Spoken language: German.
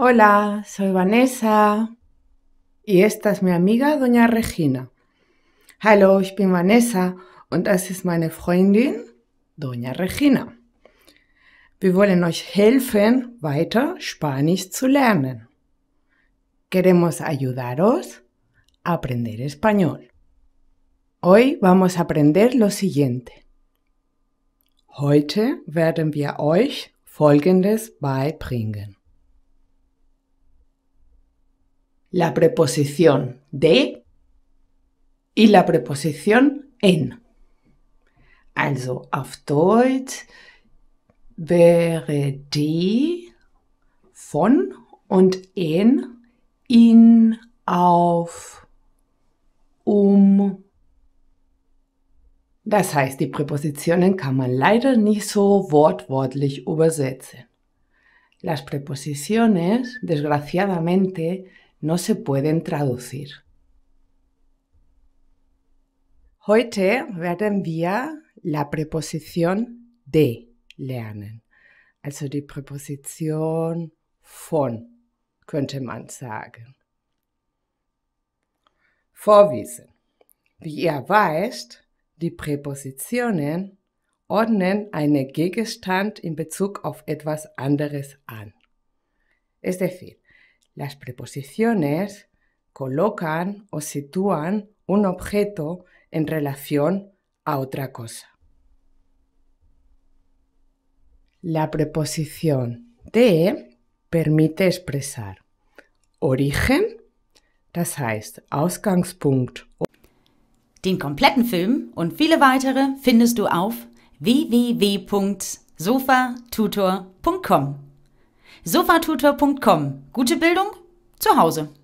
Hola, soy Vanessa y esta es mi amiga Doña Regina. Hallo, ich bin Vanessa und das ist meine Freundin Doña Regina. Wir wollen euch helfen, weiter Spanisch zu lernen. Queremos ayudaros a aprender español. Hoy vamos a aprender lo siguiente. Heute werden wir euch Folgendes beibringen. la preposición de y la preposición en. Also auf Deutsch wäre die von und en in, auf, um. Das heißt, die Präpositionen kann man leider nicht so wortwörtlich übersetzen. Las preposiciones, desgraciadamente, no se pueden traducir. Heute werden wir la Präposition de lernen. Also die Präposition von, könnte man sagen. Vorwiesen. Wie ihr weißt, die Präpositionen ordnen einen Gegenstand in Bezug auf etwas anderes an. Es decir, Las preposiciones colocan o sitúan un objeto en relación a otra cosa. La preposición de permite expresar Origen, das heißt Ausgangspunkt. Den kompletten Film und viele weitere findest du auf www.sofatutor.com. sofatutor.com. Gute Bildung zu Hause.